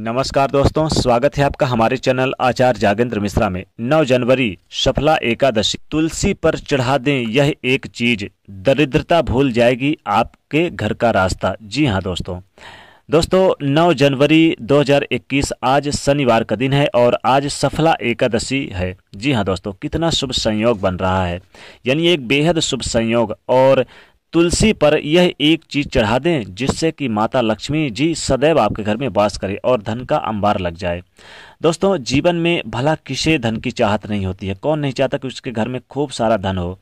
नमस्कार दोस्तों स्वागत है आपका हमारे चैनल आचार्य जागेंद्र मिश्रा में 9 जनवरी सफला एकादशी तुलसी पर चढ़ा दें यह एक चीज दरिद्रता भूल जाएगी आपके घर का रास्ता जी हाँ दोस्तों दोस्तों 9 जनवरी 2021 आज शनिवार का दिन है और आज सफला एकादशी है जी हाँ दोस्तों कितना शुभ संयोग बन रहा है यानी एक बेहद शुभ संयोग और तुलसी पर यह एक चीज चढ़ा दें जिससे कि माता लक्ष्मी जी सदैव आपके घर में वास करें और धन का अंबार लग जाए दोस्तों जीवन में भला किसे धन की चाहत नहीं होती है कौन नहीं चाहता कि उसके घर में खूब सारा धन हो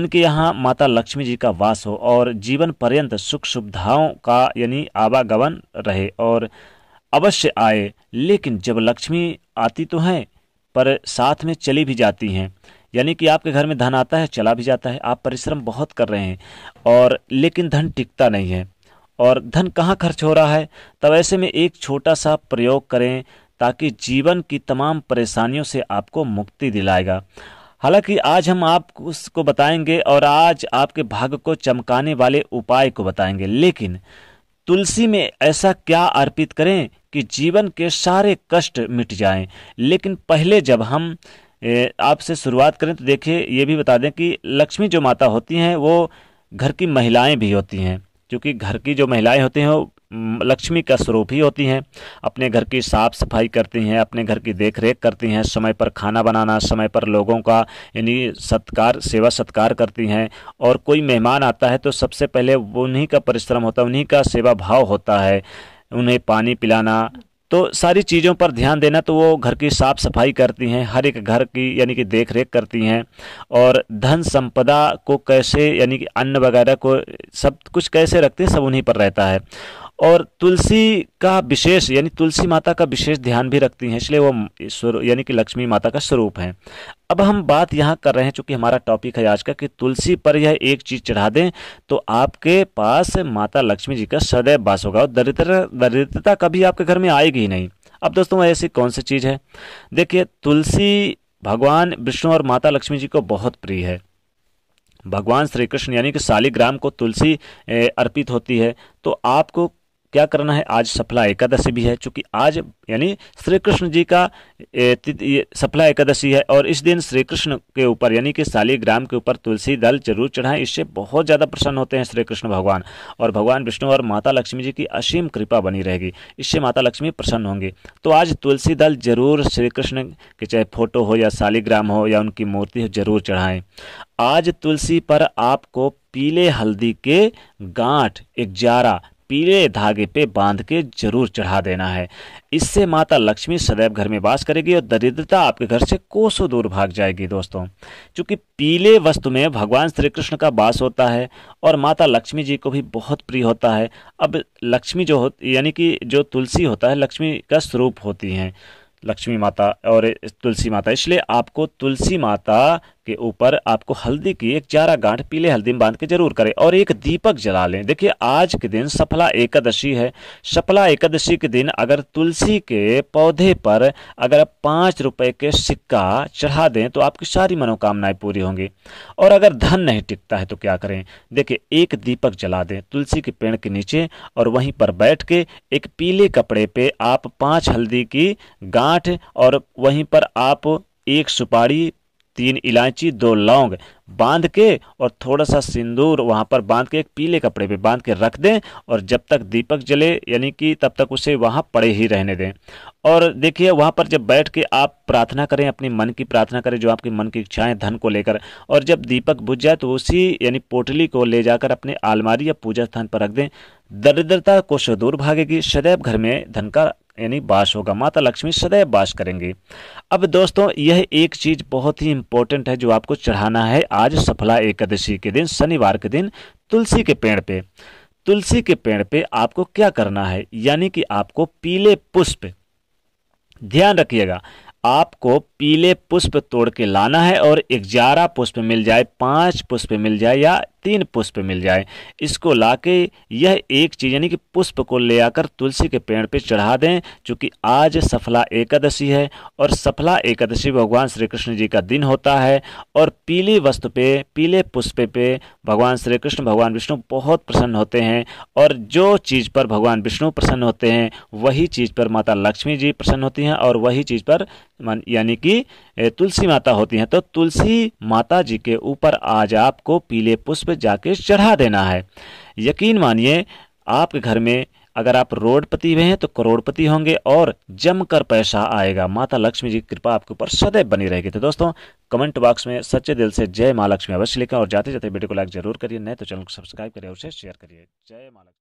उनके यहाँ माता लक्ष्मी जी का वास हो और जीवन पर्यंत सुख सुविधाओं का यानी आवागमन रहे और अवश्य आए लेकिन जब लक्ष्मी आती तो हैं पर साथ में चली भी जाती हैं यानी कि आपके घर में धन आता है चला भी जाता है आप परिश्रम बहुत कर रहे हैं और लेकिन धन टिकता नहीं है और धन कहाँ खर्च हो रहा है तब ऐसे में एक छोटा सा प्रयोग करें ताकि जीवन की तमाम परेशानियों से आपको मुक्ति दिलाएगा हालांकि आज हम आप उसको बताएंगे और आज आपके भाग्य को चमकाने वाले उपाय को बताएंगे लेकिन तुलसी में ऐसा क्या अर्पित करें कि जीवन के सारे कष्ट मिट जाएं लेकिन पहले जब हम आपसे शुरुआत करें तो देखिए ये भी बता दें कि लक्ष्मी जो माता होती हैं वो घर की महिलाएं भी होती हैं क्योंकि घर की जो महिलाएं होती हैं वो लक्ष्मी का स्वरूप ही होती हैं अपने घर की साफ सफाई करती हैं अपने घर की देख रेख करती हैं समय पर खाना बनाना समय पर लोगों का यानी सत्कार सेवा सत्कार करती हैं और कोई मेहमान आता है तो सबसे पहले उन्हीं का परिश्रम होता है उन्हीं का सेवा भाव होता है उन्हें पानी पिलाना तो सारी चीज़ों पर ध्यान देना तो वो घर की साफ सफाई करती हैं हर एक घर की यानी कि देख रेख करती हैं और धन संपदा को कैसे यानी कि अन्न वगैरह को सब कुछ कैसे रखते हैं सब उन्हीं पर रहता है और तुलसी का विशेष यानी तुलसी माता का विशेष ध्यान भी रखती हैं इसलिए वो यानी कि लक्ष्मी माता का स्वरूप है अब हम बात यहाँ कर रहे हैं चूंकि हमारा टॉपिक है आज का कि तुलसी पर यह एक चीज चढ़ा दें तो आपके पास माता लक्ष्मी जी का सदैव बास होगा और दरिद्र दरिद्रता कभी आपके घर में आएगी ही नहीं अब दोस्तों ऐसी कौन सी चीज़ है देखिए तुलसी भगवान विष्णु और माता लक्ष्मी जी को बहुत प्रिय है भगवान श्री कृष्ण यानी कि शालिग्राम को तुलसी अर्पित होती है तो आपको क्या करना है आज सफला एकादशी भी है चूंकि आज यानी श्री कृष्ण जी का सफला एकादशी है और इस दिन श्री कृष्ण के ऊपर यानी कि शालीग्राम के ऊपर तुलसी दल जरूर चढ़ाएं इससे बहुत ज़्यादा प्रसन्न होते हैं श्री कृष्ण भगवान और भगवान विष्णु और माता लक्ष्मी जी की असीम कृपा बनी रहेगी इससे माता लक्ष्मी प्रसन्न होंगी तो आज तुलसी दल जरूर श्री कृष्ण के चाहे फोटो हो या शालीग्राम हो या उनकी मूर्ति हो जरूर चढ़ाएं आज तुलसी पर आपको पीले हल्दी के गांठ एक जारा पीले धागे पे बांध के जरूर चढ़ा देना है इससे माता लक्ष्मी सदैव घर में वास करेगी और दरिद्रता आपके घर से कोसों दूर भाग जाएगी दोस्तों क्योंकि पीले वस्तु में भगवान श्री कृष्ण का वास होता है और माता लक्ष्मी जी को भी बहुत प्रिय होता है अब लक्ष्मी जो होती यानी कि जो तुलसी होता है लक्ष्मी का स्वरूप होती हैं लक्ष्मी माता और तुलसी माता इसलिए आपको तुलसी माता के ऊपर आपको हल्दी की एक चारा गांठ पीले हल्दी में बांध के जरूर करें और एक दीपक जला लें देखिए आज के दिन सफला एकादशी है सफला एकादशी के दिन अगर तुलसी के पौधे पर अगर पाँच रुपए के सिक्का चढ़ा दें तो आपकी सारी मनोकामनाएं पूरी होंगी और अगर धन नहीं टिकता है तो क्या करें देखिए एक दीपक जला दें तुलसी के पेड़ के नीचे और वहीं पर बैठ के एक पीले कपड़े पर आप पाँच हल्दी की गांठ और वहीं पर आप एक सुपारी तीन इलायची दो लौंग बांध के और थोड़ा सा सिंदूर वहाँ पर बांध के एक पीले कपड़े पे बांध के रख दें और जब तक दीपक जले यानी कि तब तक उसे वहाँ पड़े ही रहने दें और देखिए वहाँ पर जब बैठ के आप प्रार्थना करें अपने मन की प्रार्थना करें जो आपकी मन की इच्छाएं धन को लेकर और जब दीपक बुझ जाए तो उसी यानी पोटली को ले जाकर अपने आलमारी या पूजा स्थान पर रख दें दरिद्रता को दूर भागेगी सदैव घर में धन का यानी बास होगा माता लक्ष्मी सदैव बास करेंगे अब दोस्तों यह एक चीज बहुत ही इंपॉर्टेंट है जो आपको चढ़ाना है आज सफला एकादशी के दिन शनिवार के दिन तुलसी के पेड़ पे तुलसी के पेड़ पे आपको क्या करना है यानी कि आपको पीले पुष्प ध्यान रखिएगा आपको पीले पुष्प तोड़ के लाना है और ग्यारह पुष्प मिल जाए पांच पुष्प मिल जाए या तीन पुष्प मिल जाए इसको लाके यह एक चीज यानी कि पुष्प को ले आकर तुलसी के पेड़ पे चढ़ा दें चूँकि आज सफला एकादशी है और सफला एकादशी भगवान श्री कृष्ण जी का दिन होता है और पीली वस्तु पे पीले पुष्प पे भगवान श्री कृष्ण भगवान विष्णु बहुत प्रसन्न होते हैं और जो चीज़ पर भगवान विष्णु प्रसन्न होते हैं वही चीज़ पर माता लक्ष्मी जी प्रसन्न होती हैं और वही चीज़ पर यानी कि तुलसी माता होती हैं तो तुलसी माता जी के ऊपर आज आपको पीले पुष्प जाके चढ़ा देना है यकीन मानिए आपके घर में अगर आप रोडपति हुए हैं तो करोड़पति होंगे और जमकर पैसा आएगा माता लक्ष्मी जी की कृपा आपके ऊपर सदैव बनी रहेगी तो दोस्तों कमेंट बॉक्स में सच्चे दिल से जय माँ लक्ष्मी अवश्य लिखें और जाते जाते वीडियो को लाइक जरूर करिए नए तो चैनल को सब्सक्राइब करिए और उसे शेयर करिए जय माँ लक्ष्मी